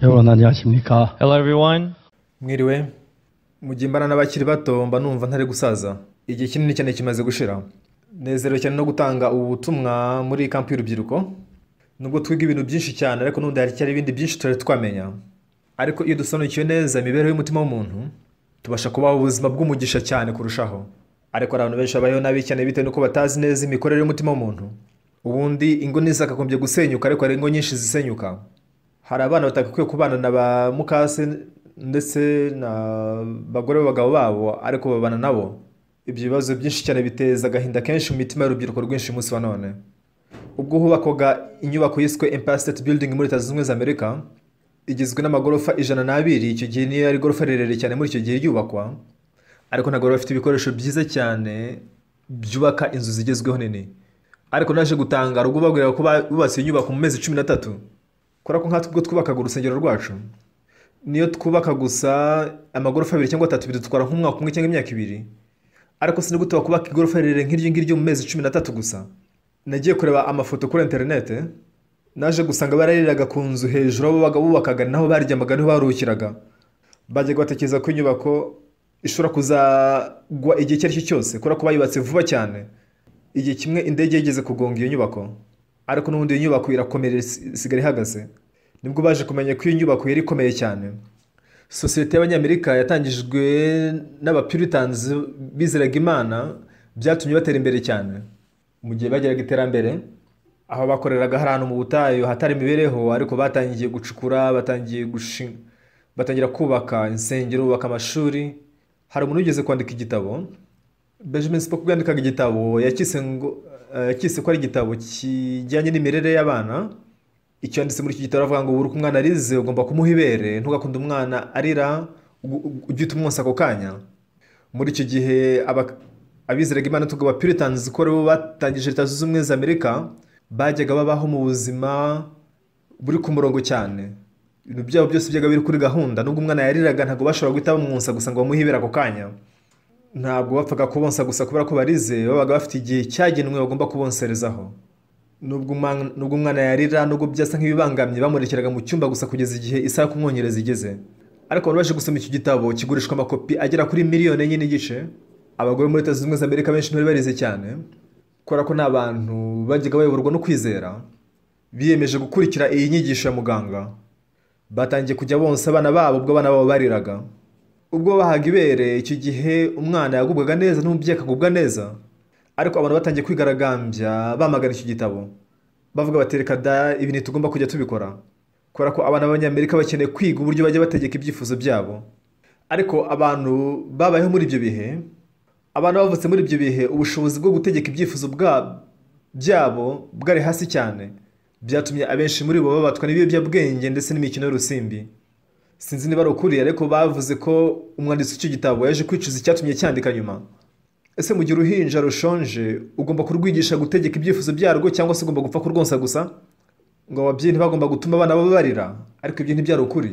여러분 안녕하십니까? Hello everyone. mwiriwe mugiye n'abakiri bato mba numva ntari gusaza igihe kinini cyane kimaze gushira nezerewe cyane no gutanga ubutumwa muri kampi y'urubyiruko nubwo twiga ibintu byinshi cyane ariko n'ubundi hari cyari ibindi byinshi tutari twamenya ariko iyo dusobanukiwe neza imibereho y'umutima w'umuntu tubasha kubaho ubuzima bw'umugisha cyane kurushaho ariko abantu benshi babayeho nabi cyane bitewe n'uko batazi neza imikorere y'umutima w'umuntu ubundi ingo n'izi zakagombye gusenyuka ariko hari ingo nyinshi zisenyuka hari abana batakwiye kubana na ba mukase ndetse n'abagore b'abagabo babo ariko babana nabo ibyo bibazo byinshi cyane biteza agahinda kenshi mu mitima y'urubyiruko rwinshi umunsi wa none ubwo hubakwaga inyubako yiswe empire state building muri leta zunze za amerika igizwe n'amagorofa ijana n'abiri icyo gihe niyo yari igorofa rirerire cyane muri icyo gihe ryubakwa ariko ntabwo bafite ibikoresho byiza cyane byubaka inzu zigezweho nini ariko naje gutangara ubwo babwiraga ko bubatse inyubako mu mezi cumi n'atatu kubera ko nkatwe twubakaga urusengero rwacu niyo twubaka gusa amagorofa abiri cyangwa atatu bidutwara nk'umwaka umwe cyangwa imyaka ibiri ariko si gute wakubaka igorofa rirerire nk'iryo ngiryo mu mezi cumi n'atatu gusa nagiye kureba amafoto kuri interinete naje gusanga barariraga ku nzu hejuru aho babaga bubakaga naho baryamaga niho baruhukiraga bajyaga batekereza ko inyubako ishobora kuzagwa igihe icyo ari cyo cyose kubera ko bayubatse vuba cyane igihe kimwe indege yigeze kugonga iyo nyubako ariko n'ubundi iyo nyubako irakomeye isigaye ihagaze nibwo baje kumenya ko iyo nyubako yari ikomeye cyane sosiyete y'abanyamerika yatangijwe n'abapuritanzi bizeraga imana byatumye batera imbere cyane mu gihe bageraga iterambere aho bakoreraga hari ahantu mu butayu hatari imibereho ariko batangiye gucukura batangiye gushinga batangira kubaka insengero bubaka amashuri hari umuntu wigeze kwandika igitabo benjamin sipo kubwandikaga igitabo yakise ngo Eh, cyise ko ari igitabo kijyanye n'imirere y'abana icyanditse muri iki gitabo aravuga ngo buri uko umwana arize ugomba kumuha ibere ntugakunde umwana arira ujye utumwonsa ako kanya muri icyo gihe abizeraga imana tugaba abapuritanizi ko aribo batangije leta zunze ubumwe za amerika bajyaga babaho mu buzima buri ku murongo cyane ibintu byabo byose byaga biri kuri gahunda nubwo umwana yariraga ntabwo bashobora guhita bamwonsa gusa ngo bamuhe ibere ako kanya ntabwo bapfaga kubonsa gusa kubera ko barizeye babaga bafite igihe cyagenwe bagomba kubonserezaho nubwo umwana yarira nubwo byasa nk'ibibangamye bamurekeraga mu cyumba gusa kugeza igihe isaha kumwongereza igeze ariko baje gusoma iki gitabo kigurishwa amakopi agera kuri miliyoni enye n'igice abagore muri leta zunze ubumwe z'amerika benshi ntibari barize cyane kubera ko ni abantu bajyaga bayoborwa no kwizera biyemeje gukurikira iyi nyigisho ya muganga batangiye kujya bonsa abana babo ubwo abana babo bariraga ubwo bahaga ibere icyo gihe umwana yagubwaga neza n'umubyeyi akagubwa neza ariko abantu batangiye kwigaragambya bamagana icyo gitabo bavuga bati da ibi ntitugomba kujya tubikora kubera ko abana b'abanyamerika bakeneye kwiga uburyo bajya bategeka ibyifuzo byabo ariko abantu babayeho muri ibyo bihe abantu bavutse muri ibyo bihe ubushobozi bwo gutegeka ibyifuzo byabo bwari hasi cyane byatumye abenshi muri bo babatwa n'ibiyobyabwenge ndetse n'imikino y'urusimbi sinzi niba ari ukuri ariko bavuze ko umwanditsi w'icyo gitabo yaje kwicuza icyatumye cyandika nyuma ese mu gihe uruhinja rushonje ugomba kurwigisha gutegeka ibyifuzo byarwo cyangwa se ugomba gupfa kurwonsa gusa ngo ababyeyi ntibagomba gutuma abana babarira ariko ibyo ntibyari ukuri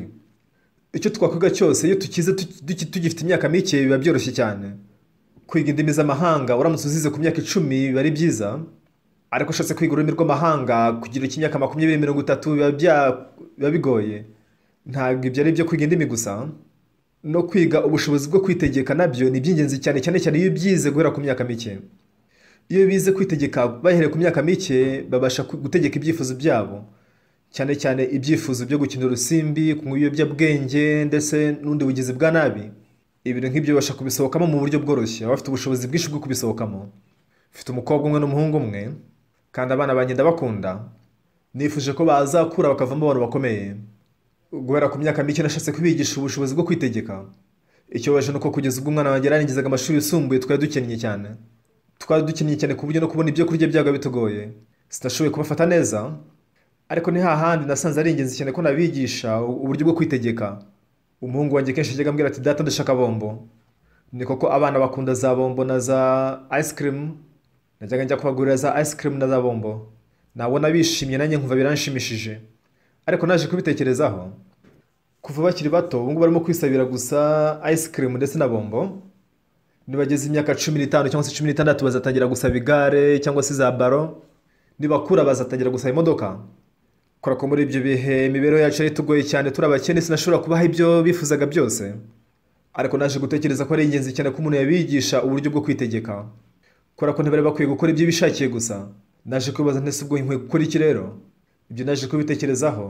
icyo twakwiga cyose iyo tukize tugifite imyaka mike biba byoroshye cyane kwiga indimi z'amahanga uramutse uzize ku myaka icumi biba ari byiza ariko ushatse kwiga ururimi rw'amahanga kugira iki imyaka makumyabiri mirongo itatu biba bigoye ntabwo ibyo ari ibyo kwiga indimi gusa no kwiga ubushobozi bwo kwitegeka nabyo ni iby'ingenzi cyane cyane cyane iyo byize guhera ku myaka mike iyo bize kwitegeka bahereye ku myaka mike babasha gutegeka ibyifuzo byabo cyane cyane ibyifuzo byo gukina urusimbi kunywa ibiyobyabwenge ndetse n'ubundi bugizi bwa nabi ibintu nk'ibyo bibasha kubisohokamo mu buryo bworoshye baba bafite ubushobozi bwinshi bwo kubisohokamo mfite umukobwa umwe n'umuhungu umwe kandi abana bagenda bakunda nifuje ko bazakura bakavamo abantu bakomeye guhera ku myaka mike nashatse kubigisha ubushobozi bwo kwitegeka ikibabaje ni uko kugeza ubwo umwana wanjye yarangizaga amashuri yisumbuye twari dukennye cyane twari dukennye cyane ku buryo no kubona ibyo kurya byabaga bitugoye sinashoboye kubafata neza ariko ni hahandi nasanze ari ingenzi cyane ko nabigisha uburyo bwo kwitegeka umuhungu wanjye kenshi ajyaga ambwira ati data ndashaka bombo ni koko abana bakunda za bombo na za ice cream najyaga njya kubagurira za ice cream na za bombo nabona bishimye nanjye nkumva biranshimishije ariko naje kubitekerezaho kuva bakiri bato ubu ngubu barimo kwisabira gusa ice cream ndetse na bombo nibageze imyaka cumi n'itanu cyangwa se cumi n'itandatu bazatangira gusaba igare cyangwa se za baro nibakura bazatangira gusaba imodoka kora ko muri ibyo bihe imibereho yacu ari tugoye cyane turi abakene sinashobora kubaha ibyo bifuzaga byose ariko naje gutekereza ko ari ingenzi cyane ko umuntu yabigisha uburyo bwo kwitegeka kora ko ntibari bakwiye gukora ibyo bishakiye gusa naje kwibaza ntese ubwo nkwiye gukora iki rero ibyo naje kubitekerezaho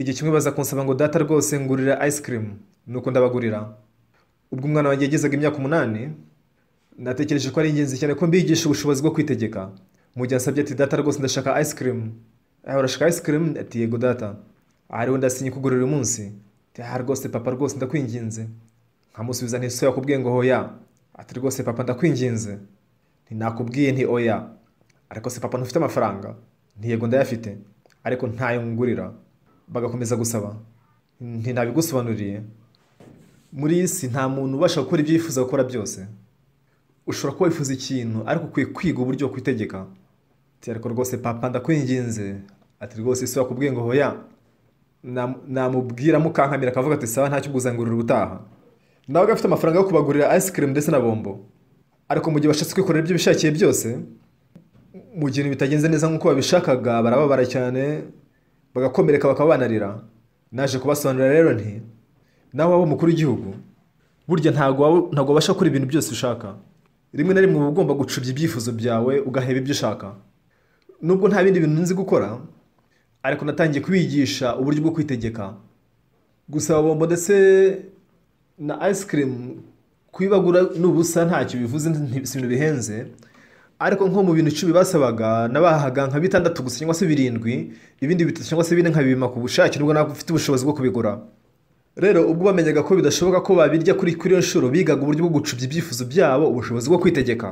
igihe kimwe baza kunsaba ngo data rwose ngurira ice cream nuko ndabagurira ubwo umwana wanjye yagezaga imyaka umunani natekereje ko ari ingenzi cyane ko mbigisha ubushobozi bwo kwitegeka mu gihe ansabye ati data rwose ndashaka ice cream urashaka ice cream ati yego data aha rero ndasinye kugurira uyu munsi aha rwose papa rwose ndakwinginze nkamusubiza ntisoya kubwiye ngo hoya ati rwose papa ndakwinginze ntinakubwiye nti oya ariko se papa ntufite amafaranga ntiyego ndayafite ariko ntayo ngurira bagakomeza gusaba ntinabigusobanuriye muri iyi si nta muntu ubasha gukora ibyo yifuza gukora byose ushobora kuba wifuza ikintu ariko ukwiye kwiga uburyo wo kwitegeka ariko rwose papa ndakwinginze ati rwose isi wakubwiye ngo hoya namubwira mukankamira akavuga ati “Saba ntacyo ubuzangurira ubutaha nawe agafite amafaranga yo kubagurira ice cream ndetse na bombo ariko mu gihe washatse kwikorera ibyo bishakiye byose mu bintu bitagenze neza nk'uko babishakaga barababara cyane bagakomereka bakabanarira naje kubasobanurira rero nti nawe waba umukuru w'igihugu burya ntabwo wabasha gukora ibintu byose ushaka rimwe na rimwe uba ugomba gucubya ibyifuzo byawe ugaheba ibyo ushaka nubwo nta bindi bintu nzi gukora ariko natangiye kubigisha uburyo bwo kwitegeka gusaba bombo ndetse na ice cream kuyibagura n'ubusa ntacyo bivuze si ibintu bihenze ariko nko mu bintu icumi basabaga nabahaga nka bitandatu gusa cyangwa se birindwi ibindi bitatu cyangwa se bine nkabibima ku bushake nubwo ntabwo ufite ubushobozi bwo kubigura rero ubwo bamenyaga ko bidashoboka ko babirya kuri kuri iyo nshuro bigaga uburyo bwo gucubya ibyifuzo byabo ubushobozi bwo kwitegeka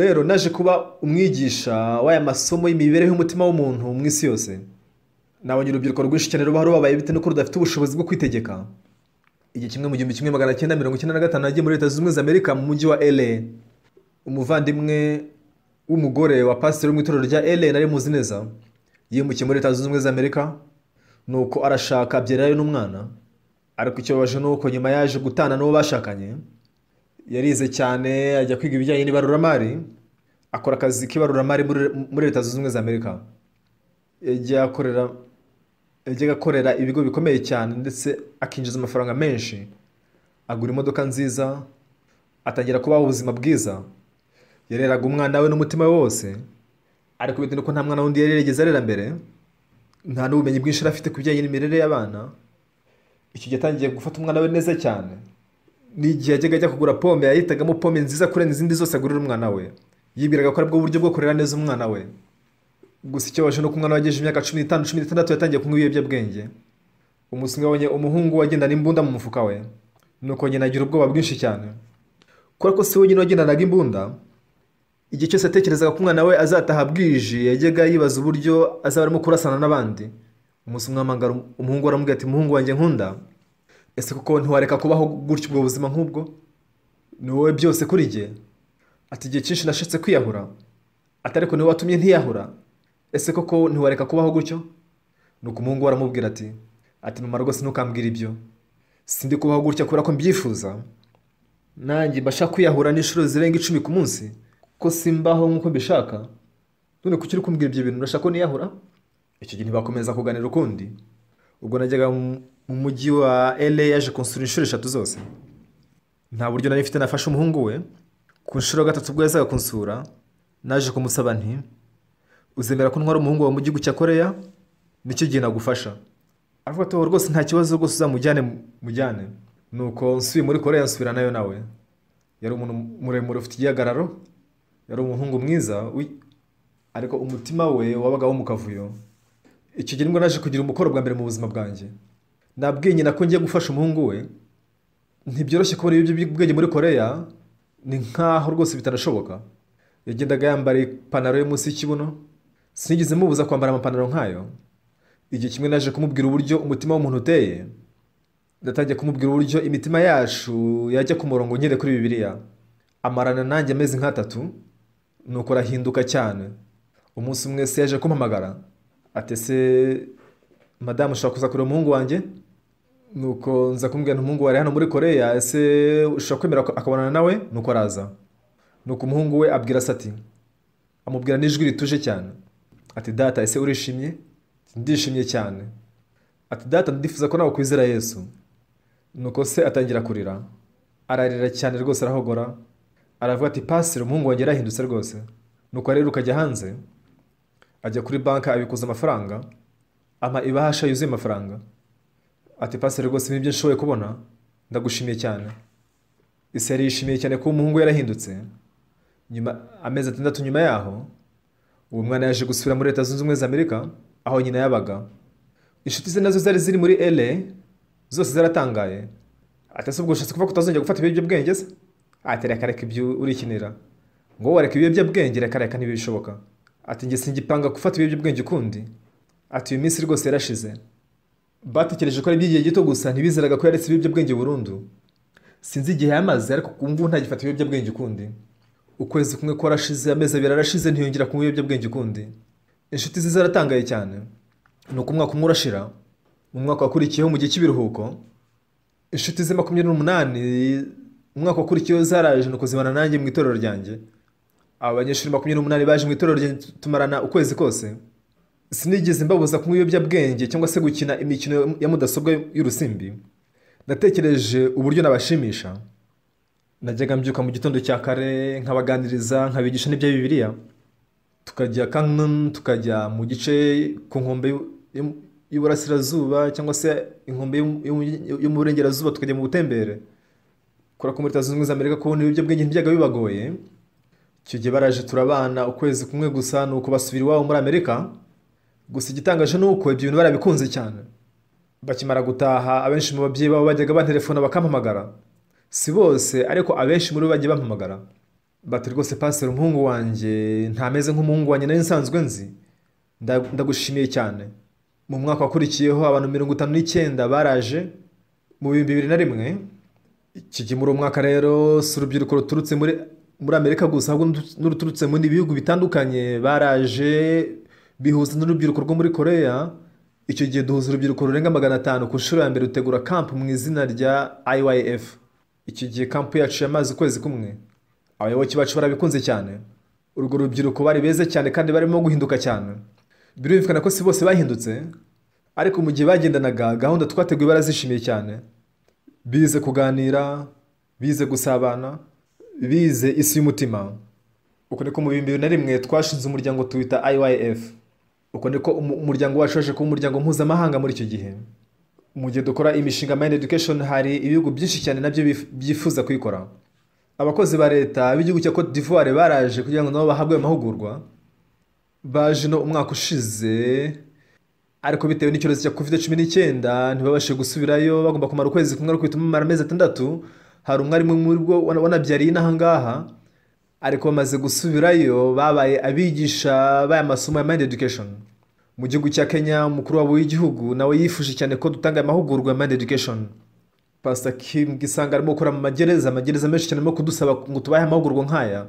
rero naje kuba umwigisha w'aya masomo y'imibereho y'umutima w'umuntu mu isi yose nabonye urubyiruko rwinshi cyane ruba rubabaye bitewe n'uko rudafite ubushobozi bwo kwitegeka igihe kimwe mu gihumbi kimwe magana cyenda mirongo icyenda na gatanu nagiye muri leta zunze za amerika mu mujyi wa ele umuvandimwe w'umugore wa pasiteri wo mu itorero rya elena ari muzi neza yimukiye muri leta zunze ubumwe z'amerika nuko arashaka abyerayo n'umwana ariko ikibabaje ni uko nyuma yaje gutana n'uwo bashakanye yarize cyane ajya kwiga ibijyanye n'ibaruramari akora akazi k'ibaruramari muri leta zunze ubumwe z'amerika yajyaga akorera ibigo bikomeye cyane ndetse akinjiza amafaranga menshi agura imodoka nziza atangira kubaho ubuzima bwiza yareraga umwana we n'umutima we wose ariko bitewe ko nta mwana wundi yari yarigeze arera mbere nta n'ubumenyi bwinshi afite ku bijyanye n'imirire y'abana icyo gihe atangiye gufata umwana we neza cyane n'igihe yajyaga ajya kugura pome yahitagamo pome nziza kurenza izindi zose agurira umwana we yibwiraga ko aribwo buryo bwo kurera neza umwana we gusa icyo ni uko umwana wagejeje imyaka cumi n'itanu cumi n'itandatu yatangiye kunywa ibiyobyabwenge umunsi umwe abonye umuhungu wagenda n’imbunda mu mufuka we nuko nyine agira ubwoba bwinshi cyane kubera ko si we nyine wagendanaga imbunda igihe cyose yatekerezaga ko umwana we azataha bwije yajyaga yibaza uburyo azaba arimo kurasana n'abandi umunsi umwamagara umuhungu we aramubwira ati muhungu wanjye nkunda ese kuko ntiwareka kubaho gutya ubwo buzima nk'ubwo ni wowe byose kuri jye ati igihe cyinshi nashetse kwiyahura ati ariko niwe watumye ntiyahura ese koko ntiwareka kubaho gutyo nuko umuhungu we aramubwira ati ati mama rwose ntukambwira ibyo sindi kubaho gutya kubera ko mbyifuza nanjye mbasha kwiyahura n'inshuro zirenga icumi ku munsi ko simbaho nk'uko mbishaka none kuki uri kumbwira ibyo bintu urashaka ko niyahura icyo gihe ntibakomeza kuganira ukundi ubwo najyaga mu mujyi wa ele yaje kunsura inshuro eshatu zose nta buryo nari mfite nafashe umuhungu we ku nshuro gatatu ubwo yazaga kunsura naje kumusaba nti uzemera ko ntwara umuhungu wawe mu gihugu cya koreya nicyo gihe nagufasha aravuga ati rwose nta kibazo rwose uzamujyane mujyane nuko nsubiye muri koreya nsubira nayo nawe yari umuntu muremure ufite igihagararo yari umuhungu mwiza ariko umutima we wabaga wo mu kavuyo icyo gihe nibwo naje kugira umukoro bwa mbere mu buzima bwanjye nabwiye na ko ngiye gufasha umuhungu we ntibyoroshye kubona ibiyobyabwenge muri koreya ni nkaho rwose bitanashoboka yagendaga yambara ipantaro yo munsi y'ikibuno sinigeze mubuza kwambara amapantaro nkayo igihe kimwe naje kumubwira uburyo umutima w'umuntu uteye ndatangiye kumubwira uburyo imitima yacu yajya ku murongo nkere kuri bibiriya amarana nanjye ameze nk'atatu nuko arahinduka cyane umunsi umwe se yaje kumpamagara ati se madamu ushobora kuza kureba umuhungu wanjye nuko nza kumbwira umuhungu wari hano muri koreya ese ushobora kwemera akabonana nawe nuko araza nuko umuhungu we abwira ati amubwira n'ijwi rituje cyane ati data ese urishimye ndishimye cyane ati data ndifuza ko nawe kwizera yesu nuko se atangira kurira ararira cyane rwose arahogora aravuga ati pasire umuhungu wanjye yarahindutse rwose nuko rero ukajya hanze ajya kuri banki abikuza amafaranga ama ibahasha yuzuye amafaranga ati pasire rwose nibyo nshoboye kubona ndagushimiye cyane isi yari yishimiye cyane ko umuhungu yarahindutse nyuma amezi atandatu nyuma yaho uwo mwana yaje gusubira muri leta zunze ubumwe za amerika aho nyina yabaga inshuti ze nazo zari ziri muri ele zose zaratangaye atese ubwo ushatse kuvuga ko utazongera gufata ibiyobyabwenge se ati reka reka ibyo urikinira ngo wareka ibiyobyabwenge reka reka ntibishoboka ati njye singipanga gufata ibiyobyabwenge ukundi ati iyo minsi rwose yarashize batekereje ko ari iby'igihe gito gusa ntibizeraga ko yaretse ibiyobyabwenge burundu sinzi igihe yamaze ariko ubu ntagifata ibiyobyabwenge ukundi ukwezi kumwe kwarashize amezi abiri arashize ntiyongera kunywa ibiyobyabwenge ukundi inshuti ze zaratangaye cyane ni uko umwaka umwe urashira mu mwaka wakurikiyeho mu gihe cy'ibiruhuko inshuti ze makumyabiri n'umunani umwaka ukurikiyeho zaraje ni zibana nanjye mu itorero ryanjye aba banyeshuri makumyabiri n'umunani baje mu itorero ryanjye tumarana ukwezi kose sinigeze mbabuza kunywa ibiyobyabwenge cyangwa se gukina imikino ya mudasobwa y'urusimbi natekereje uburyo nabashimisha najyaga mbyuka mu gitondo cya kare nkabaganiriza nkabigisha n'ibya bibiriya tukajya kanunu tukajya mu gice ku nkombe y'uburasirazuba cyangwa se inkombe yo mu burengerazuba tukajya mu butembere kubera ko muri leta zunze ubumwe za amerika kubona ibiyobyabwenge ntibyaga bibagoye icyo gihe baraje turabana ukwezi kumwe gusa ni uko basubira iwabo muri amerika gusa igitangaje ni uko ibyo bintu barabikunze cyane bakimara gutaha abenshi mu babyeyi babo bajyaga bantelefona bakampamagara si bose ariko abenshi muri bo bajya bampamagara bati rwose pasiteri umuhungu wanjye ntameze nk'umuhungu wanjye nari nsanzwe nzi ndagushimiye cyane mu mwaka wakurikiyeho abantu mirongo itanu n'icyenda baraje mu bihumbi bibiri na rimwe kigemura umwaka rero si urubyiruko ruturutse muri muri amerika gusa ahubwo n'uruturutse mu bihugu bitandukanye baraje bihuza n'urubyiruko rwo muri korea icyo gihe duhuza urubyiruko rurenga magana atanu ku nshuro ya mbere rutegura kampu mu izina rya iyf iki gihe kampu yacu yamaze ukwezi kumwe abayoboke bacu barabikunze cyane urwo rubyiruko bari beza cyane kandi barimo guhinduka cyane birumvikana ko si bose bahindutse ariko mu gihe bagendanaga gahunda twateguye barazishimiye cyane bize kuganira bize gusabana bize isi y'umutima uko niko mu bihumbi bibiri na rimwe twashinze umuryango tuwita IYF uko niko umuryango wacu waje kuba umuryango mpuzamahanga muri icyo gihe mu gihe dukora imishinga Mind Education hari ibihugu byinshi cyane nabyo byifuza kuyikora abakozi ba leta b'igihugu cya Cote d'Ivoire baraje kugira ngo nabo bahabwe amahugurwa baje no umwaka ushize ariko bitewe n'icyorezo cya covid cumi n'icyenda ntibabashe gusubirayo bagomba kumara ukwezi kumwe ariko bituma bamara amezi atandatu hari umwarimu muri bwo wanabyariye inahangaha ariko bamaze gusubirayo babaye abigisha baya masomo ya mind education mu gihugu cya kenya umukuru wabo w'igihugu nawe yifuje cyane ko dutanga amahugurwa ya mind education pasita Kim Gisanga arimo gukora mu magereza amagereza menshi cyane arimo kudusaba ngo tubahe amahugurwa nk'aya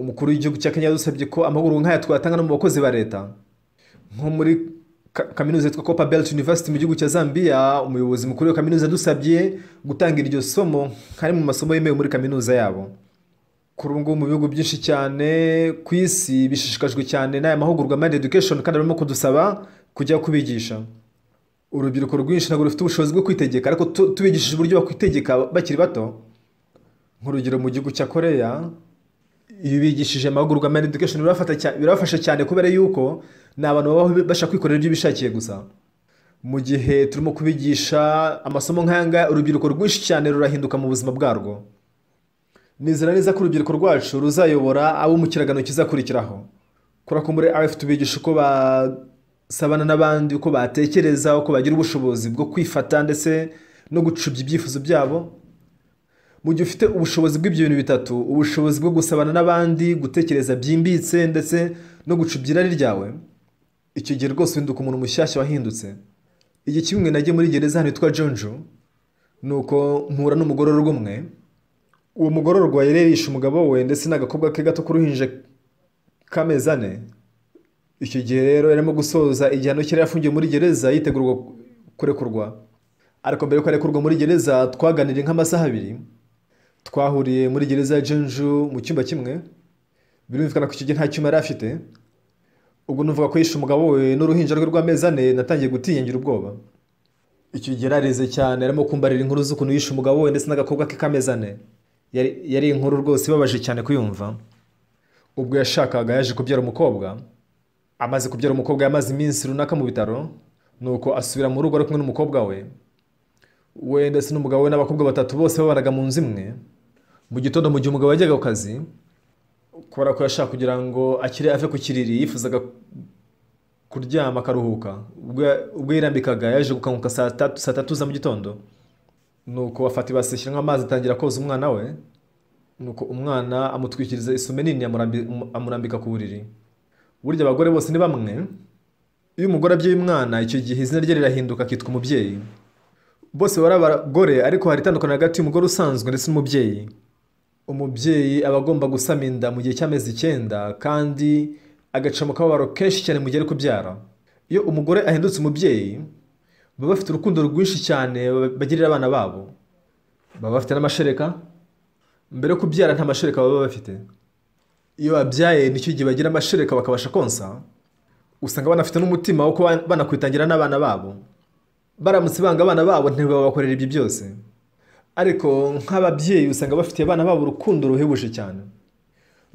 umukuru w'igihugu cya kenya yadusabye ko amahugurwa nk'aya twatanga no mu bakozi ba leta nko muri kaminuza yitwa copa belt university mu gihugu cya zambia umuyobozi mukuru wa kaminuza dusabye gutanga iryo somo nka mu masomo yemewe muri kaminuza yabo kuri ubu ngubu mu bihugu byinshi cyane ku isi bishishikajwe cyane n'aya mahugurwa mani education kandi barimo kudusaba kujya kubigisha urubyiruko rwinshi ntabwo rufite ubushobozi bwo kwitegeka ariko tubigishije uburyo bakwitegeka bakiri bato nk'urugero mu gihugu cya koreya ibi bigishije amahugurwa mani education birabafasha cyane kubera yuko ni abantu babaho bashaka kwikorera ibyo bishakiye gusa mu gihe turimo kubigisha amasomo nk'ayangaya urubyiruko rwinshi cyane rurahinduka mu buzima bwarwo nizera neza ko urubyiruko rwacu ruzayobora abo mu kiragano kizakurikiraho kurakumbure abefu tubigisha uko basabana n'abandi uko batekereza uko bagira ubushobozi bwo kwifata ndetse no gucubya ibyifuzo byabo mu gihe ufite ubushobozi bw'ibyo bintu bitatu ubushobozi bwo gusabana n'abandi gutekereza byimbitse ndetse no gucubya irari ryawe icyo gihe rwose uhinduka umuntu mushyashya wahindutse igihe kimwe nagiye muri gereza hano yitwa jonjo ni uko mpura n'umugororwa umwe uwo mugororwa yererisha umugabo we ndetse n'agakobwa ke gato k'uruhinja k'amezi ane icyo gihe rero yarimo gusoza igihano cyari yafungiwe muri gereza yitegurwa kurekurwa ariko mbere yuko arekurwa muri gereza twaganiriye nk'amasaha abiri twahuriye muri gereza ya jenju mu cyumba kimwe birumvikana ko icyo gihe nta cyuma yari afite ubwo numvaga ko yishe umugabo we n'uruhinja rwe rw'amezi ane natangiye gutinyingira ubwoba icyo gihe yarareze cyane arimo kumbarira inkuru z'ukuntu yishe umugabo we ndetse n'agakobwa ke k'amezi ane yari inkuru rwose ibabaje cyane kuyumva ubwo yashakaga yaje kubyara umukobwa amaze kubyara umukobwa yamaze iminsi runaka mu bitaro nuko asubira mu rugo ari kumwe n'umukobwa we we ndetse n'umugabo we n'abakobwa batatu bose babanaga mu nzu imwe mu gitondo mu gihe umugabo yajyaga ku kazi kubera ko yashaka kugira ngo akire ave ku kiriri yifuzaga kuryama akaruhuka ubwo yirambikaga yaje gukanguka saa tatu za mu gitondo nuko afata ibase ashyiramo amazi atangira koza umwana we nuko umwana amutwikiriza isume nini amurambika ku buriri burya abagore bose ni bamwe iyo umugore abyaye umwana icyo gihe izina rye rirahinduka akitwa umubyeyi bose bari abagore ariko hari itandukaniro hagati y'umugore usanzwe ndetse n'umubyeyi umubyeyi aba agomba gusama inda mu gihe cy'amezi icyenda kandi agaca mu kababaro kenshi cyane mu gihe ari kubyara iyo umugore ahindutse umubyeyi baba bafite urukundo rwinshi cyane bagirira abana babo baba bafite n'amashereka mbere yo kubyara nta mashereka baba bafite iyo babyaye nicyo gihe bagira amashereka bakabasha konsa usanga banafite n'umutima wo kuba banakwitangira n'abana babo baramutse banga abana babo ntibabakorera ibyo byose ariko nk'ababyeyi usanga bafitiye abana babo urukundo ruhebuje cyane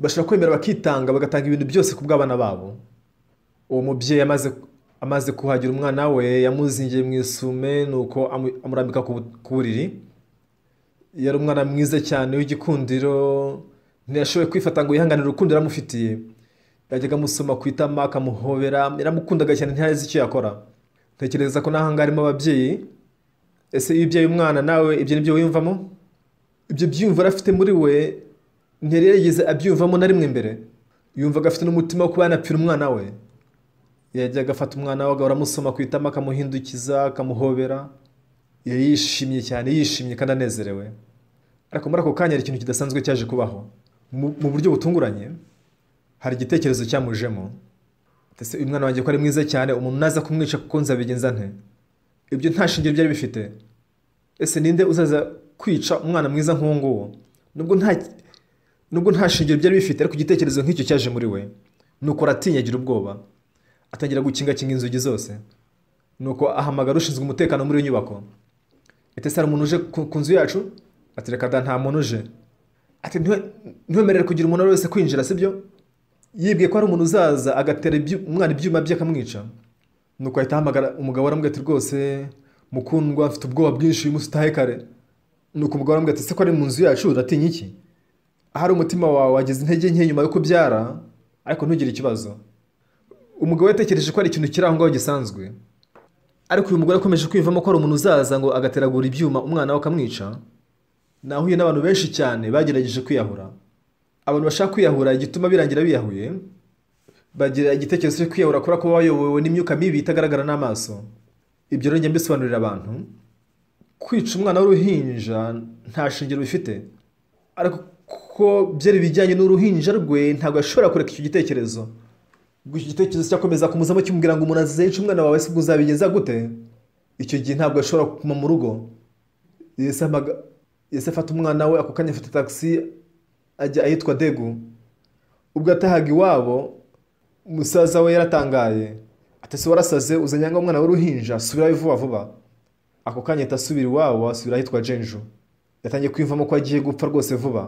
bashobora kwemera bakitanga bagatanga ibintu byose ku bw'abana babo uwo mubyeyi amaze kuhagira umwana we yamuzingiye mu isume nuko uko amurambika ku buriri yari umwana mwiza cyane w'igikundiro ntiyashoboye kwifata ngo yihanganire urukundo yaramufitiye yajyaga amusoma ku itama akamuhobera yaramukundaga cyane ntazi icyo yakora ntekereza ko n'ahangaha harimo ababyeyi ese iyo ubyaye umwana nawe ibyo ni byo wiyumvamo ibyo byiyumviro afite muri we ntiyari yigeze abyiyumvamo na rimwe mbere yumvaga afite n'umutima wo kuba yanapfira umwana we yajyaga afata umwana we agahora amusoma ku itama akamuhindukiza akamuhobera yari yishimye cyane yishimye kandi anezerewe ariko muri ako kanya hari ikintu kidasanzwe cyaje kubaho mu buryo butunguranye hari igitekerezo cyamujemo ndetse uyu mwana wanjye ko ari mwiza cyane umuntu naza kumwica kuko nzabigenza nte ibyo nta shingiro byari bifite ese ninde uzaza kwica umwana mwiza nk'uwo nubwo nubwo nta shingiro byari bifite ariko igitekerezo nk'icyo cyaje muri we nuko aratinya agira ubwoba atangira gukingakinga inzugi zose nuko ahamagara ushinzwe umutekano muri iyo nyubako ati hari umuntu uje ku nzu yacu ati reka da nta muntu uje ati ntiwemerere kugira umuntu wese kwinjira sibyo yibwiye ko hari umuntu uzaza agatera umwana ibyuma bye akamwica nuko ahita ahamagara umugabo aramubwira ati rwose mukundwa afite ubwoba bwinshi uyu munsi utahe kare nuko umugabo aramubwira ati ese ko ari mu nzu yacu uratinya iki ahari umutima wawe wagize intege nke nyuma yo kubyara ariko ntugire ikibazo umugabo yatekereje ko ari ikintu kiri aho ngaho gisanzwe ariko uyu mugore akomeje kwiyumvamo ko ari umuntu uzaza ngo agateragura ibyuma umwana we akamwica nahuye n'abantu benshi cyane bagerageje kwiyahura abantu bashaka kwiyahura igituma birangira biyahuye bagira igitekerezo cyo kwiyahura kubera ko bayobowe n'imyuka mibi itagaragara n'amaso ibyo rero njya mbisobanurira abantu kwica umwana w'uruhinja nta shingiro bifite ariko ko byari bijyanye n'uruhinja rwe ntabwo ashobora kureka icyo gitekerezo gusa igitekerezo cyakomeza kumuzamo kimubwira ngo umuntu azice umwana wawe se uzabigeza gute icyo gihe ntabwo yashobora kuma mu rugo yese afata umwana we ako kanya afata tagisi ajya ahitwa degu ubwo atahaga iwabo umusaza we yaratangaye atese warasaze uzanye ngo umwana w'uruhinja subirayo vuba vuba ako kanya ahita asubira iwabo asubira ahitwa jenju yatangiye kwiyumvamo ko agiye gupfa rwose vuba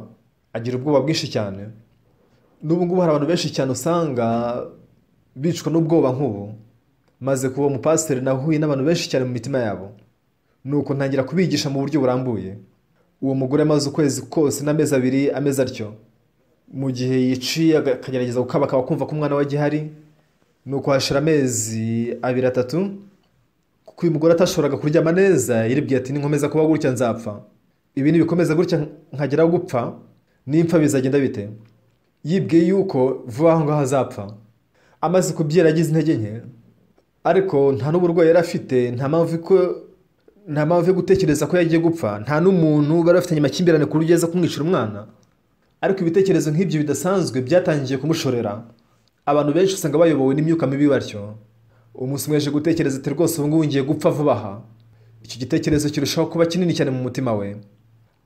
agira ubwoba bwinshi cyane n'ubu ngubu hari abantu benshi cyane usanga bicwa n'ubwoba nk'ubu maze kuba umupasiteri nahuye n'abantu benshi cyane mu mitima yabo nuko ntangira kubigisha mu buryo burambuye uwo mugore amaze ukwezi kose n'amezi abiri ameze atyo mu gihe yiciye akagerageza gukaba akaba kumva ko umwana we agihari ni ukuhashira amezi abiri atatu kuko uyu mugore atashoboraga kuryama neza yiribwiye ati “Nkomeza kuba gutya nzapfa ibi bikomeza gutya nkagera gupfa n'impfa bizagenda bite yibwiye yuko vuba aho ngaho azapfa amaze kubyera agize intege nke ariko nta n'uburwayi yari afite nta mpamvu ko nta mpamvu yo gutekereza ko yagiye gupfa nta n'umuntu bari bafitanye amakimbirane ku buryo ageza kumwicira umwana ariko ibitekerezo nk'ibyo bidasanzwe byatangiye kumushorera abantu benshi usanga bayobowe n'imyuka mibi batyo umunsi umwe gutekereza ati rwose ubu ngubu ngiye gupfa vuba aha icyo gitekerezo kirushaho kuba kinini cyane mu mutima we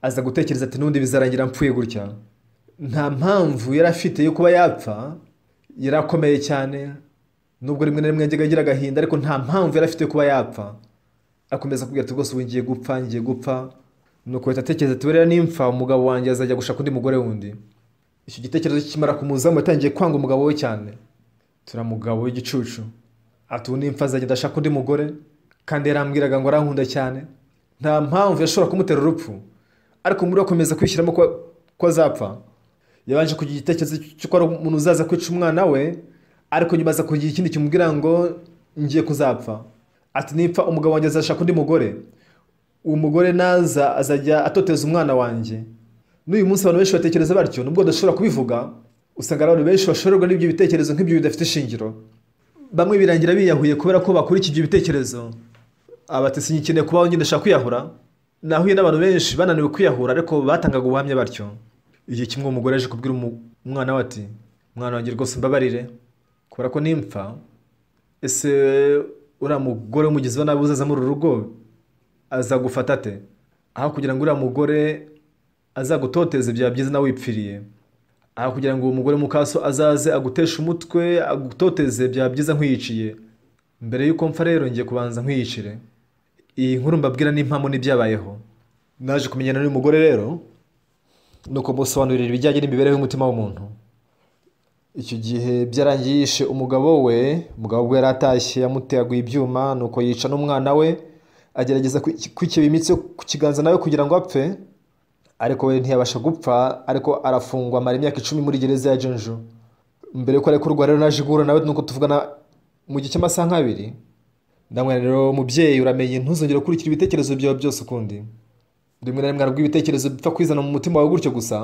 aza gutekereza ati n'undi bizarangira mpfuye gutya nta mpamvu yari afite yo kuba yapfa yari akomeye cyane nubwo rimwe na rimwe yajyaga agira agahinda ariko nta mpamvu yari afite yo kuba yapfa akomeza kubwira ati rwose ubu ngiye gupfa ngiye gupfa nuko ahita atekereza ati buriya nimfa umugabo wanjye azajya gushaka undi mugore wundi icyo gitekerezo kimara kumuzamu yatangiye kwanga umugabo we cyane turamugabo w'igicucu ati ubu nimfa azajya adashaka undi mugore kandi yarambwiraga ngo arankunda cyane nta mpamvu yashobora kumutera urupfu ariko muri akomeza kwishyiramo ko azapfa yabanje kugira igitekerezo cy'uko ari umuntu uzaza kwica umwana we ariko nyuma aza kugira ikindi kimubwira ngo ngiye kuzapfa ati nipfa umugabo wanjye azashaka undi mugore uwo mugore naza azajya atoteza umwana wanjye n'uyu munsi abantu benshi batekereza batyo nubwo badashobora kubivuga usanga abantu benshi bashorerwa n'ibyo bitekerezo nk'ibyo bidafite ishingiro bamwe birangira biyahuye kubera ko bakurikiye ibyo bitekerezo abatesi nyikeneye kubaho nyine ndashaka kwiyahura nahuye n'abantu benshi bananiwe kwiyahura ariko batangaga ubuhamya batyo igihe kimwe umugore aje kubwira umwana we ati mwana wanjye rwose mbabarire kubera ko nimpfa ese uriya mugore w'umugizi we nabi uzazamo uru rugo aza gufata ate aho kugira ngo uriya mugore azagutoteze bya byiza nawe wipfiriye aho kugira ngo uwo mugore mukaso azaze aguteshe umutwe agutoteze bya byiza nkwiyiciye mbere y'uko mfa rero ngiye kubanza nkwiyicire iyi nkuru mbabwira n’impamo n'ibyabayeho naje kumenyana n'uyu mugore rero ni ukumusobanurira ibijyanye n'imibereho y'umutima w'umuntu icyo gihe byarangiye umugabo we umugabo we yari atashye yamuteguye ibyuma nuko yica n'umwana we agerageza kwikeba imitsi yo ku kiganza nawe kugira ngo apfe ariko we ntiyabasha gupfa ariko arafungwa amara imyaka icumi muri gereza ya jenju mbere yuko arekurwa rero naje guhura nawe nuko tuvugana mu gihe cy'amasaha nk'abiri ndamwira mubyeyi uramenye ntuzongere gukurikira ibitekerezo byawe byose ukundi rimwe na rimwe arabwo ibitekerezo bipfa kwizana mu mutima wawe gutyo gusa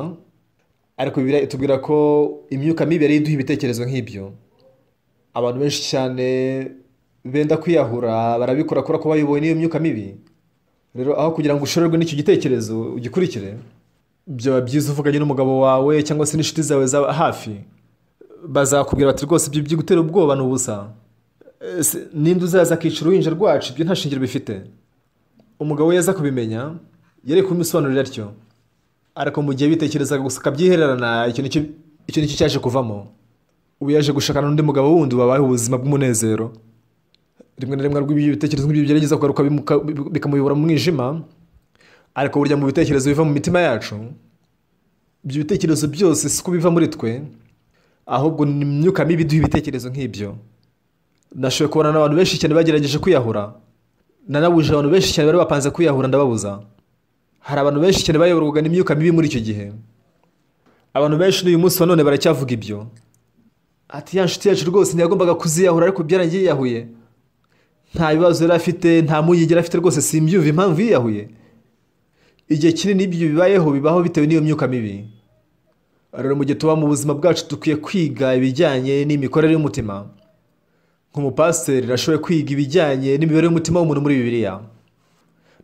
ariko itubwira ko imyuka mibi yari iduha ibitekerezo nk'ibyo abantu benshi cyane benda kwiyahura barabikora kubera ko bayobowe n'iyo myuka mibi rero aho kugira ngo ushorerwe n'icyo gitekerezo ugikurikire byaba byiza uvuganye n'umugabo wawe cyangwa se n'inshuti zawe za hafi bazakubwira bati rwose ibyo byo ubwoba ni ubusa n'indi uzaza akica uruhinja rwacu ibyo nta shingiro bifite umugabo we yaza kubimenya yari kubimusobanurira atyo ariko mu gihe bitekerezaga gusa akabyihererana icyo nicyo cyaje kuvamo ubu yaje gushakana n'undi mugabo wundi wabayeho ubuzima bw'umunezero rimwe na rimwe ibitekerezo nk'ibyo bigerageza kugaruka bikamuyobora mu mwijima ariko burya mu bitekerezo biva mu mitima yacu ibyo bitekerezo byose si ko biva muri twe ahubwo ni imyuka mibi iduha ibitekerezo nk'ibyo nashoboye kubona n'abantu benshi cyane bagerageje kwiyahura nanabuje abantu benshi cyane bari bapanze kwiyahura ndababuza hari abantu benshi cyane bayoborwaga n'imyuka mibi muri icyo gihe abantu benshi n'uyu munsi wa none baracyavuga ibyo ati ya nshuti yacu rwose ntiyagombaga kuziyahura ariko byarangiye yiyahuye nta bibazo yari afite nta muyigera afite rwose simbyumva impamvu yiyahuye igihe kinini ibyo bibayeho bibaho bitewe n'iyo myuka mibi rero mu gihe tuba mu buzima bwacu dukwiye kwiga ibijyanye n'imikorere y'umutima nk'umupasiteri ashoboye kwiga ibijyanye n'imibereho y'umutima w'umuntu muri bibiriya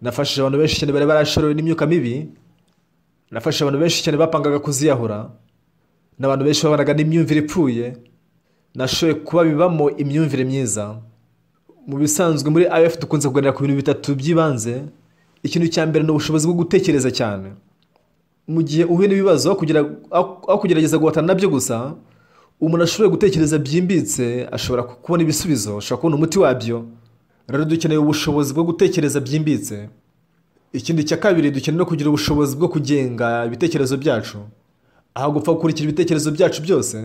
nafashije abantu benshi cyane bari barashorowe n'imyuka mibi nafashe abantu benshi cyane bapangaga kuziyahura n'abantu benshi babanaga n'imyumvire ipfuye nashoboye bibamo imyumvire myiza mu bisanzwe muri IF dukunze kuganira ku bintu bitatu by'ibanze ikintu cya mbere ni ubushobozi bwo gutekereza cyane mu gihe uhuye n'ibibazo aho kugerageza guhatana nabyo gusa umuntu ashoboye gutekereza byimbitse ashobora kubona ibisubizo ashobora kubona umuti wabyo rero dukeneye ubushobozi bwo gutekereza byimbitse ikindi cya kabiri dukeneye no kugira ubushobozi bwo kugenga ibitekerezo byacu aho gupfa gukurikira ibitekerezo byacu byose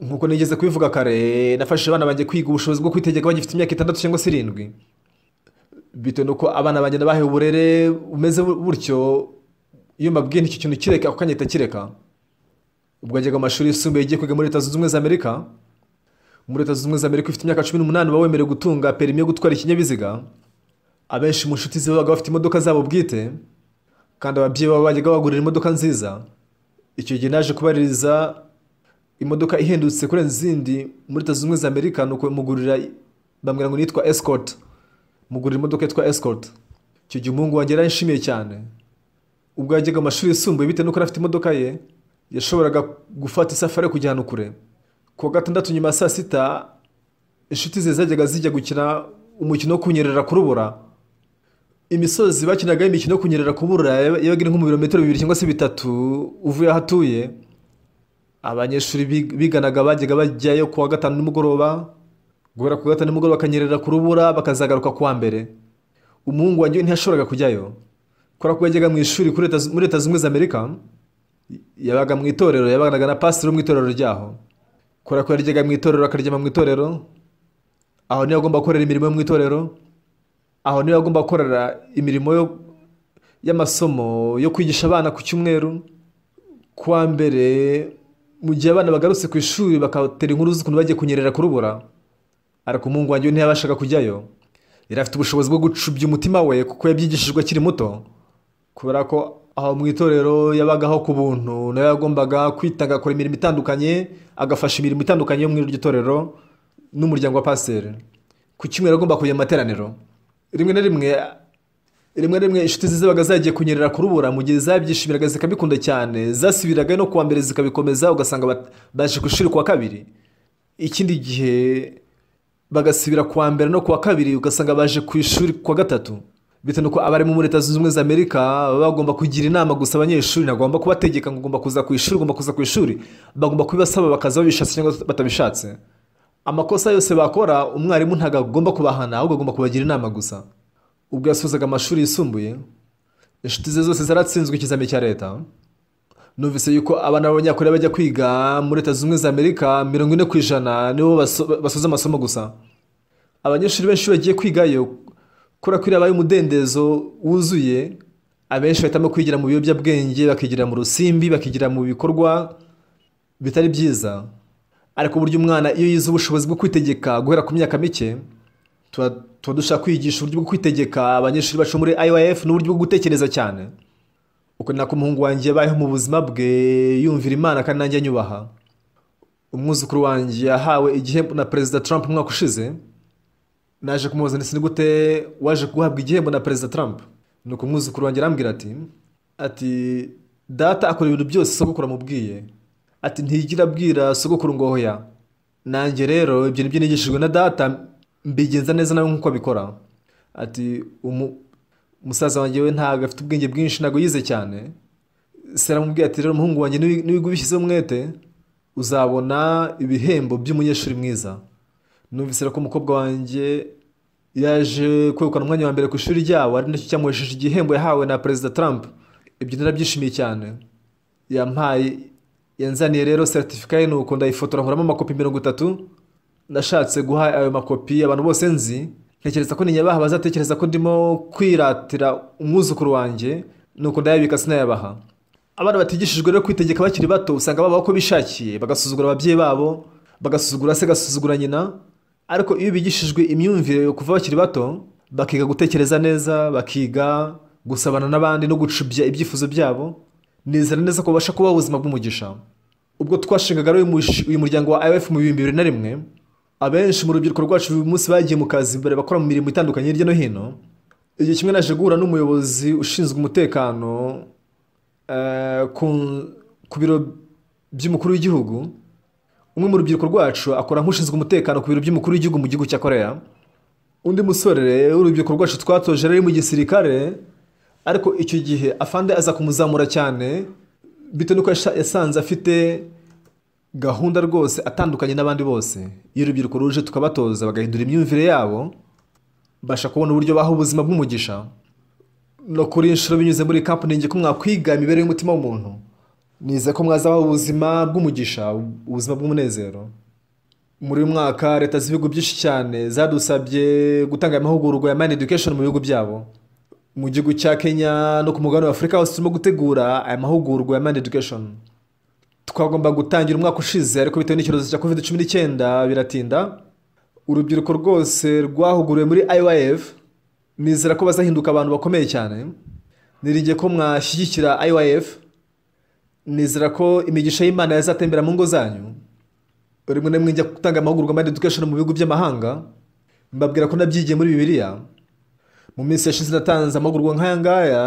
nkuko nigeze kubivuga kare nafashije abana banjye kwiga ubushobozi bwo kwitegeka bagifite imyaka itandatu cyangwa se irindwi bitewe n'uko abana banjye nabahaye uburere bumeze butyo iyo mbabwiye n'iki kintu kireka ako kanya kireka ubwo yajyaga mu mashuri yisumbuye igiye kwiga muri leta zunze ubumwe za amerika muri leta zunze ubumwe za amerika ufite imyaka cumi n'umunani uba wemerewe gutunga perimi yo gutwara ikinyabiziga abenshi mu nshuti ze babaga bafite imodoka zabo bwite kandi ababyeyi babo bajyaga babagurira imodoka nziza icyo gihe naje kubaririza imodoka ihendutse kurenza izindi muri leta zunze ubumwe za amerika ni ukumugurira bamwira ngo nitwa esikoti mugurira imodoka yitwa esikoti icyo gihe umuhungu wanjye yarayishimiye cyane ubwo yajyaga amashuri yisumbuye bitewe n'uko afite imodoka ye yashoboraga gufata isafari yo kujyana kure ku wa gatandatu nyuma ya saa sita inshuti ze zajyaga zijya gukina umukino wo kunyerera kurubura imisozi bakinagaho imikino yo kunyerera kubura yabaga iri nko mu birometero bibiri cyangwa se bitatu uvuye aho atuye abanyeshuri biganaga bajyaga bajyayo ku wa gatanu nimugoroba guhera ku gatanu nimugoroba bakanyerera ku rubura bakazagaruka ku wa mbere umuhungu wanjye ntiyashoboraga kujyayo kubera ko yajyaga mu ishuri muri leta zunze ubumwe za amerika yabaga mu itorero yabanaga na pasiteri mu itorero ryaho kubera ko yaryaga mu itorero akaryama mu itorero aho niyo agomba gukorera imirimo yo mu itorero aho niyo agomba gukorera imirimo y'amasomo yo kwigisha abana ku cyumweru ku wa mbere mu gihe abana bagarutse ku ishuri bakatera inkuru z'ukuntu bagiye kunyerera kurubura ariko umuhungu wanjye ntiyabashaga kujyayo yari afite ubushobozi bwo gucubya umutima we kuko yabyigishijwe akiri muto kubera ko aho mu itorero yabagaho ku buntu nawe yagombaga kwita agakora imirimo itandukanye agafasha imirimo itandukanye yo muri iryo torero n'umuryango wa paseri ku cyumweru agomba kujya mu materaniro rimwe na rimwe rimwe rimwe inshuti ze zagiye kunyerera ku rubura mu gihe zabyishimiraga zikabikunda cyane zasibiraga no kuwa mbere zikabikomeza ugasanga baje ku kuwa kabiri ikindi gihe bagasibira kuwa mbere no kuwa kabiri ugasanga baje ku ishuri kuwa gatatu bitewe n'uko abarimu mu leta zunze ubumwe za amerika baba bagomba kugira inama gusa abanyeshuri ntagomba kubategeka ngo ugomba kuza ku ishuri ugomba kuza ku ishuri bagomba kubibasaba bakaza babishatse cyangwa batabishatse amakosa yose bakora umwarimu ntabwo agomba kubahana ahubwo agomba kubagira inama gusa ubwo yasozaga amashuri yisumbuye inshuti ze zose zaratsinzwe ikizami cya leta numvise yuko abana b'abanyakoreya bajya kwiga muri leta zunze za amerika mirongo ine ku ijana nibo basoza amasomo gusa abanyeshuri benshi bagiye kwigayo kubera ko iriya abaye umudendezo wuzuye abenshi bahitamo kwigira mu biyobyabwenge bakigira mu rusimbi bakigira mu bikorwa bitari byiza ariko uburyo umwana iyo yize ubushobozi bwo kwitegeka guhera ku myaka mike tuba tuba dushaka kwigisha uburyo bwo kwitegeka abanyeshuri bacu muri IYF n'uburyo bwo gutekereza cyane uko nako umuhungu wanjye yabayeho mu buzima bwe yumvira imana kandi nanjye anyubaha umwuzukuru wanjye yahawe igihembo na perezida Trump umwaka ushize naje kumubaza ndetse ni gute waje guhabwa igihembo na perezida Trump ni uko umwuzukuru wanjye arambwira ati ati data akora ibintu byose sogokuru amubwiye ati ntigira abwira sogokuru ngohoya nanjye rero ibyo ni byo nigishijwe na data mbigenza neza nawe nk'uko abikora ati umusaza wanjye we ntabwo afite ubwenge bwinshi ntabwo yize cyane saramubwiye ati rero umuhungu wanjye n'ibigo ubishyizeho umwete uzabona ibihembo by'umunyeshuri mwiza numvise ko umukobwa wanjye yaje kwegukana umwanya wa mbere ku ishuri ryabo ari nacyo cyamuhesheje igihembo yahawe na perezida Trump ibyo narabyishimiye cyane yampaye yanzaniye rero seritifika ye nuko ndayifotora nkuramo amakopi mirongo itatu nashatse guha ayo makopi abantu bose nzi ntekereza ko ni nyabaha bazatekereza ko ndimo kwiratira umwuzukuru wanjye nuko ndayabika sinayabaha abana batigishijwe rero kwitegeka bakiri bato usanga babaho uko bishakiye bagasuzugura ababyeyi babo bagasuzugura se gasuzugura nyina ariko iyo bigishijwe imyumvire kuva bakiri bato bakiga gutekereza neza bakiga gusabana n'abandi no gucubya ibyifuzo byabo nizera neza ko babasha kubaho ubuzima bw'umugisha ubwo twashingaga rero uyu muryango wa IOF mu bihumbi bibiri na rimwe abenshi mu rubyiruko rwacu uyu munsi bagiye mu kazi mbere bakora mu mirimo itandukanye hirya no hino igihe kimwe naje guhura n'umuyobozi ushinzwe umutekano eh, ku biro by'umukuru w'igihugu umwe mu rubyiruko rwacu akora nk'ushinzwe umutekano ku biro by'umukuru w'igihugu mu gihugu cya korea undi musore w'urubyiruko rwacu twatoje ari mu gisirikare ariko icyo gihe afande aza kumuzamura cyane bitewe n'uko yasanze afite gahunda rwose atandukanye n'abandi bose iyo urubyiruko ruje tukabatoza bagahindura imyumvire yabo basha kubona uburyo baha ubuzima bw'umugisha no kuri inshuro binyuze muri kapuningi ko mwakwiga imibereho y'umutima w'umuntu nize ko mwazabaho ubuzima bw'umugisha ubuzima bw'umunezero muri uyu mwaka leta z'ibihugu byinshi cyane zadusabye gutanga amahugurwa ya mani edikesheni mu bihugu byabo mu gihugu cya kenya no ku mugabane wa afurika hose turimo gutegura aya mahugurwa ya mani edikesheni twagomba gutangira umwaka ushize ariko bitewe n'icyorezo cya covid cumi n'icyenda biratinda urubyiruko rwose rwahuguriwe muri IYF nizera ko bazahinduka abantu bakomeye cyane nirigiye ko mwashyigikira IYF nizera ko imigisha y'imana yazatembera mu ngo zanyu rimwe na rimwe njya gutanga amahugurwa muri education mu bihugu by'amahanga mbabwira ko nabyigiye muri bibiliya mu minsi yashize natanze amahugurwa nk'aya ngaya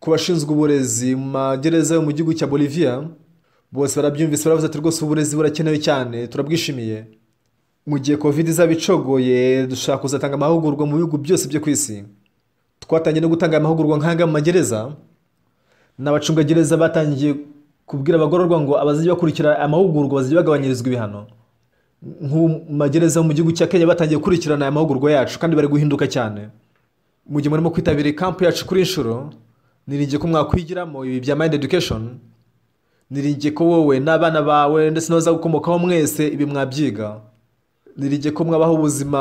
ku bashinzwe uburezi mu magereza yo mu gihugu cya boliviya bose barabyumvise baravuze ati rwose uburezi burakenewe cyane turabwishimiye mu gihe covid izaba icogoye dushaka kuzatanga amahugurwa mu bihugu byose byo ku isi twatangiye no gutanga amahugurwa nk'aga mu magereza n'abacungagereza batangiye kubwira abagororwa ngo abazajya bakurikira amahugurwa bazajya bagabanyirizwa ibihano mu magereza mu gihugu cya kenya batangiye gukurikirana aya mahugurwa yacu kandi bari guhinduka cyane mu gihe murimo kwitabira ikampu yacu kuri inshuro niringiye ko mwakwigiramo ibi bya mayindi edukeshoni niringiye ko wowe n'abana bawe ndetse n'abaza gukomokaho mwese ibi mwabyiga niringiye ko mwabaho ubuzima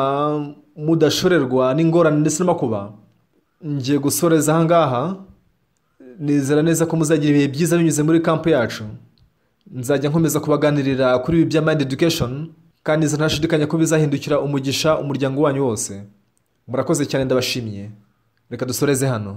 mudashorerwa n'ingorane ndetse n'amakuba ngiye gusoreza aha ngaha nizera neza ko muzagira ibihe byiza binyuze muri kampu yacu nzajya nkomeza kubaganirira kuri ibi bya mayindi edukesheni kandi ntashidikanya ko bizahindukira umugisha umuryango wanyu wose murakoze cyane ndabashimye, reka dusoreze hano